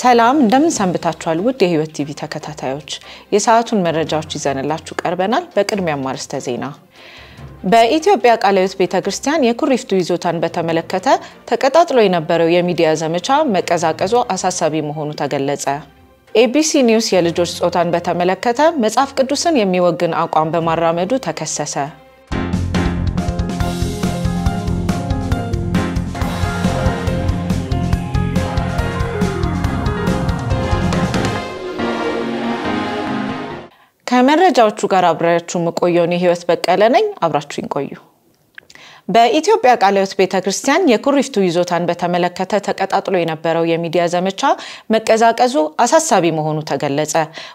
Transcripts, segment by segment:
ሰላም እንደምን ሰንብታችኋል? ውድ የህይወት ቲቪ ተከታታዮች የሰዓቱን መረጃዎች ይዘንላችሁ ቀርበናል። በቅድሚያም አርዕስተ ዜና። በኢትዮጵያ ቃለ ሕይወት ቤተ ክርስቲያን የኩሪፍቱ ይዞታን በተመለከተ ተቀጣጥሎ የነበረው የሚዲያ ዘመቻ መቀዛቀዙ አሳሳቢ መሆኑ ተገለጸ። ኤቢሲ ኒውስ የልጆች ጾታን በተመለከተ መጽሐፍ ቅዱስን የሚወግን አቋም በማራመዱ ተከሰሰ። ከመረጃዎቹ ጋር አብራችሁ የምቆየውን የህይወት በቀለ ነኝ። አብራችሁ ቆዩ። በኢትዮጵያ ቃለ ሕይወት ቤተ ክርስቲያን የኩሪፍቱ ይዞታን በተመለከተ ተቀጣጥሎ የነበረው የሚዲያ ዘመቻ መቀዛቀዙ አሳሳቢ መሆኑ ተገለጸ።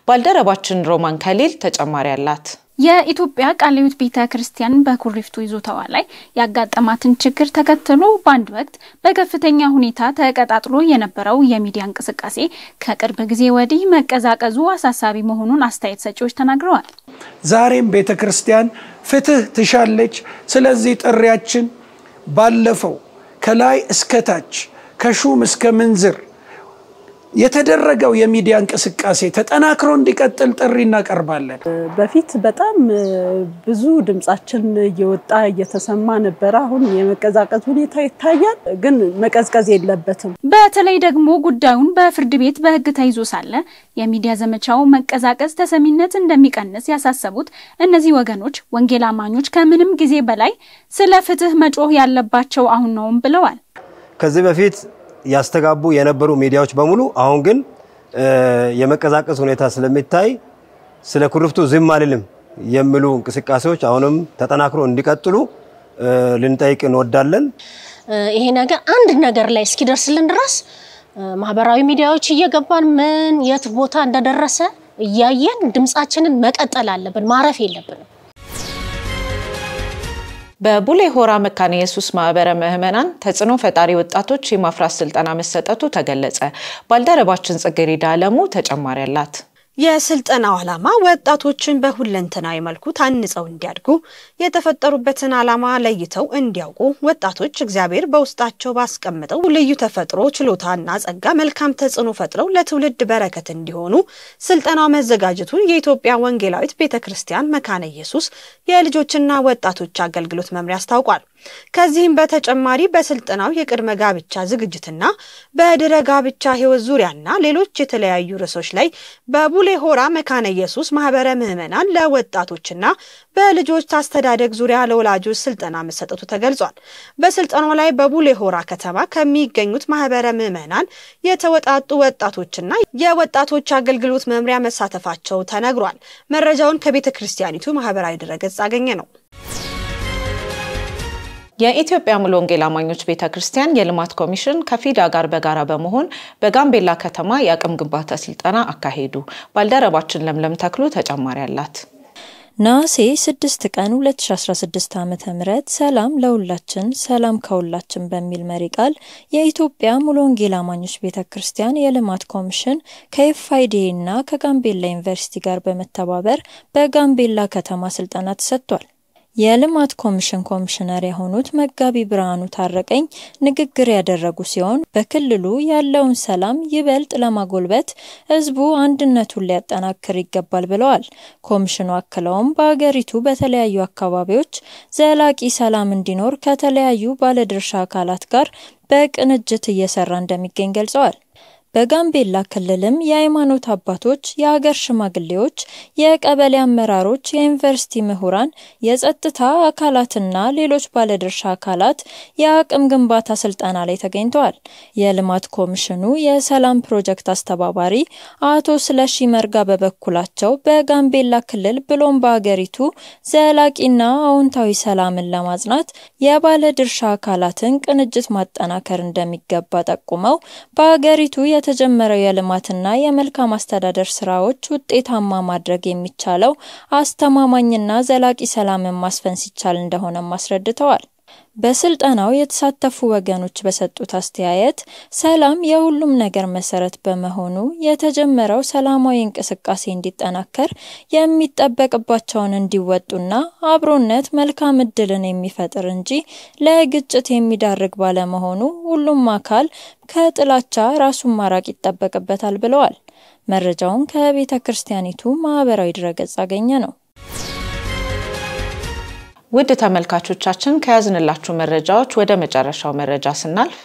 ባልደረባችን ሮማን ከሊል ተጨማሪ አላት። የኢትዮጵያ ቃሊዮት ቤተ ክርስቲያን በኩሪፍቱ ይዞታዋ ላይ ያጋጠማትን ችግር ተከትሎ በአንድ ወቅት በከፍተኛ ሁኔታ ተቀጣጥሎ የነበረው የሚዲያ እንቅስቃሴ ከቅርብ ጊዜ ወዲህ መቀዛቀዙ አሳሳቢ መሆኑን አስተያየት ሰጪዎች ተናግረዋል። ዛሬም ቤተ ክርስቲያን ፍትህ ትሻለች። ስለዚህ ጥሪያችን ባለፈው ከላይ እስከታች ከሹም እስከ ምንዝር የተደረገው የሚዲያ እንቅስቃሴ ተጠናክሮ እንዲቀጥል ጥሪ እናቀርባለን። በፊት በጣም ብዙ ድምፃችን እየወጣ እየተሰማ ነበረ። አሁን የመቀዛቀዝ ሁኔታ ይታያል፣ ግን መቀዝቀዝ የለበትም። በተለይ ደግሞ ጉዳዩን በፍርድ ቤት በሕግ ተይዞ ሳለ የሚዲያ ዘመቻው መቀዛቀዝ ተሰሚነት እንደሚቀንስ ያሳሰቡት እነዚህ ወገኖች ወንጌል አማኞች ከምንም ጊዜ በላይ ስለ ፍትህ መጮህ ያለባቸው አሁን ነውም ብለዋል። ከዚህ በፊት ያስተጋቡ የነበሩ ሚዲያዎች በሙሉ አሁን ግን የመቀዛቀስ ሁኔታ ስለሚታይ ስለ ኩርፍቱ ዝም አልልም የሚሉ እንቅስቃሴዎች አሁንም ተጠናክሮ እንዲቀጥሉ ልንጠይቅ እንወዳለን። ይሄ ነገር አንድ ነገር ላይ እስኪደርስልን ድረስ ማህበራዊ ሚዲያዎች እየገባን ምን የት ቦታ እንደደረሰ እያየን ድምፃችንን መቀጠል አለብን። ማረፍ የለብንም። በቡሌ ሆራ መካነ ኢየሱስ ማህበረ ምዕመናን ተጽዕኖ ፈጣሪ ወጣቶች የማፍራት ስልጠና መሰጠቱ ተገለጸ። ባልደረባችን ጽጌሬዳ አለሙ ተጨማሪ አላት። የስልጠናው ዓላማ ወጣቶችን በሁለንተናዊ መልኩ ታንጸው እንዲያድጉ የተፈጠሩበትን ዓላማ ለይተው እንዲያውቁ ወጣቶች እግዚአብሔር በውስጣቸው ባስቀምጠው ልዩ ተፈጥሮ፣ ችሎታና ጸጋ መልካም ተጽዕኖ ፈጥረው ለትውልድ በረከት እንዲሆኑ ስልጠናው መዘጋጀቱን የኢትዮጵያ ወንጌላዊት ቤተ ክርስቲያን መካነ ኢየሱስ የልጆችና ወጣቶች አገልግሎት መምሪያ አስታውቋል። ከዚህም በተጨማሪ በስልጠናው የቅድመ ጋብቻ ዝግጅትና በድረ ጋብቻ ህይወት ዙሪያና ሌሎች የተለያዩ ርዕሶች ላይ በቡሌ ሆራ መካነ ኢየሱስ ማህበረ ምዕመናን ለወጣቶችና በልጆች አስተዳደግ ዙሪያ ለወላጆች ስልጠና መሰጠቱ ተገልጿል። በስልጠናው ላይ በቡሌ ሆራ ከተማ ከሚገኙት ማህበረ ምዕመናን የተወጣጡ ወጣቶችና የወጣቶች አገልግሎት መምሪያ መሳተፋቸው ተነግሯል። መረጃውን ከቤተ ክርስቲያኒቱ ማህበራዊ ድረገጽ አገኘ ነው። የኢትዮጵያ ሙሉ ወንጌል አማኞች ቤተ ክርስቲያን የልማት ኮሚሽን ከፊዳ ጋር በጋራ በመሆን በጋምቤላ ከተማ የአቅም ግንባታ ስልጠና አካሄዱ። ባልደረባችን ለምለም ተክሉ ተጨማሪ አላት። ነሐሴ 6 ቀን 2016 ዓ ም ሰላም ለሁላችን ሰላም ከሁላችን በሚል መሪ ቃል የኢትዮጵያ ሙሉ ወንጌል አማኞች ቤተ ክርስቲያን የልማት ኮሚሽን ከኤፍአይዲኤ እና ከጋምቤላ ዩኒቨርሲቲ ጋር በመተባበር በጋምቤላ ከተማ ስልጠና ተሰጥቷል። የልማት ኮሚሽን ኮሚሽነር የሆኑት መጋቢ ብርሃኑ ታረቀኝ ንግግር ያደረጉ ሲሆን በክልሉ ያለውን ሰላም ይበልጥ ለማጎልበት ሕዝቡ አንድነቱን ሊያጠናክር ይገባል ብለዋል። ኮሚሽኑ አክለውም በአገሪቱ በተለያዩ አካባቢዎች ዘላቂ ሰላም እንዲኖር ከተለያዩ ባለድርሻ አካላት ጋር በቅንጅት እየሰራ እንደሚገኝ ገልጸዋል። በጋምቤላ ክልልም የሃይማኖት አባቶች፣ የሀገር ሽማግሌዎች፣ የቀበሌ አመራሮች፣ የዩኒቨርሲቲ ምሁራን፣ የጸጥታ አካላትና ሌሎች ባለድርሻ አካላት የአቅም ግንባታ ስልጠና ላይ ተገኝተዋል። የልማት ኮሚሽኑ የሰላም ፕሮጀክት አስተባባሪ አቶ ስለሺ መርጋ በበኩላቸው በጋምቤላ ክልል ብሎም በሀገሪቱ ዘላቂና አዎንታዊ ሰላምን ለማጽናት የባለድርሻ አካላትን ቅንጅት ማጠናከር እንደሚገባ ጠቁመው በሀገሪቱ የተጀመረው የልማትና የመልካም አስተዳደር ስራዎች ውጤታማ ማድረግ የሚቻለው አስተማማኝና ዘላቂ ሰላምን ማስፈን ሲቻል እንደሆነም አስረድተዋል። በስልጠናው የተሳተፉ ወገኖች በሰጡት አስተያየት ሰላም የሁሉም ነገር መሰረት በመሆኑ የተጀመረው ሰላማዊ እንቅስቃሴ እንዲጠናከር የሚጠበቅባቸውን እንዲወጡና አብሮነት መልካም እድልን የሚፈጥር እንጂ ለግጭት የሚዳርግ ባለመሆኑ ሁሉም አካል ከጥላቻ ራሱን ማራቅ ይጠበቅበታል ብለዋል። መረጃውን ከቤተ ክርስቲያኒቱ ማህበራዊ ድረገጽ አገኘ ነው። ውድ ተመልካቾቻችን ከያዝንላችሁ መረጃዎች ወደ መጨረሻው መረጃ ስናልፍ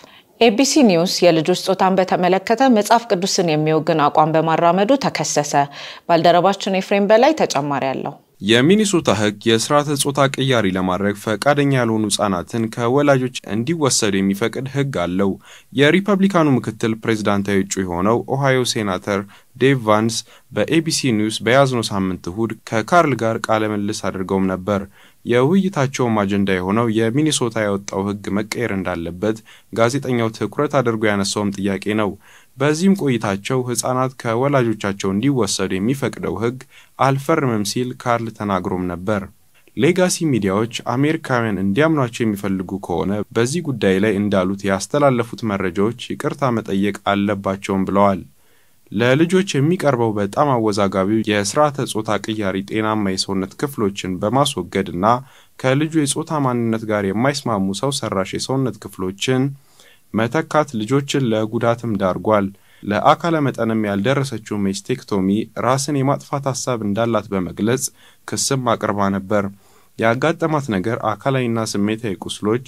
ኤቢሲ ኒውስ የልጆች ጾታን በተመለከተ መጽሐፍ ቅዱስን የሚወግን አቋም በማራመዱ ተከሰሰ። ባልደረባችን ኤፍሬም በላይ ተጨማሪ አለው። የሚኒሶታ ህግ የስርዓተ ጾታ ቅያሪ ለማድረግ ፈቃደኛ ያልሆኑ ህጻናትን ከወላጆች እንዲወሰዱ የሚፈቅድ ህግ አለው። የሪፐብሊካኑ ምክትል ፕሬዝዳንታዊ እጩ የሆነው ኦሃዮ ሴናተር ዴቭ ቫንስ በኤቢሲ ኒውስ በያዝነው ሳምንት እሁድ ከካርል ጋር ቃለ ምልልስ አድርገውም ነበር። የውይይታቸውም አጀንዳ የሆነው የሚኒሶታ ያወጣው ህግ መቀየር እንዳለበት ጋዜጠኛው ትኩረት አድርጎ ያነሳውም ጥያቄ ነው። በዚህም ቆይታቸው ሕፃናት ከወላጆቻቸው እንዲወሰዱ የሚፈቅደው ሕግ አልፈርምም ሲል ካርል ተናግሮም ነበር። ሌጋሲ ሚዲያዎች አሜሪካውያን እንዲያምኗቸው የሚፈልጉ ከሆነ በዚህ ጉዳይ ላይ እንዳሉት ያስተላለፉት መረጃዎች ይቅርታ መጠየቅ አለባቸውም ብለዋል። ለልጆች የሚቀርበው በጣም አወዛጋቢው የስርዓተ ጾታ ቅያሪ ጤናማ የሰውነት ክፍሎችን በማስወገድ እና ከልጁ የጾታ ማንነት ጋር የማይስማሙ ሰው ሰራሽ የሰውነት ክፍሎችን መተካት ልጆችን ለጉዳትም ዳርጓል። ለአካለ መጠንም ያልደረሰችው ሜስቴክቶሚ ራስን የማጥፋት ሀሳብ እንዳላት በመግለጽ ክስም አቅርባ ነበር። ያጋጠማት ነገር አካላዊና ስሜታዊ ቁስሎች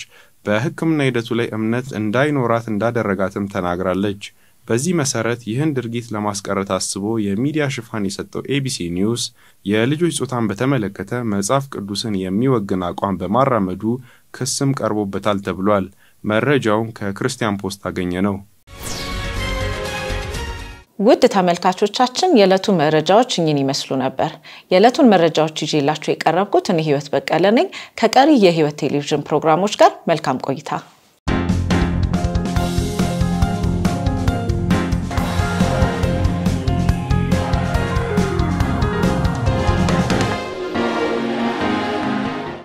በሕክምና ሂደቱ ላይ እምነት እንዳይኖራት እንዳደረጋትም ተናግራለች። በዚህ መሰረት ይህን ድርጊት ለማስቀረት አስቦ የሚዲያ ሽፋን የሰጠው ኤቢሲ ኒውስ የልጆች ጾታን በተመለከተ መጽሐፍ ቅዱስን የሚወግን አቋም በማራመዱ ክስም ቀርቦበታል ተብሏል። መረጃውን ከክርስቲያን ፖስት አገኘ ነው። ውድ ተመልካቾቻችን የዕለቱ መረጃዎች እኝን ይመስሉ ነበር። የዕለቱን መረጃዎች ይዤላችሁ የቀረብኩት እኔ ህይወት በቀለ ነኝ። ከቀሪ የህይወት ቴሌቪዥን ፕሮግራሞች ጋር መልካም ቆይታ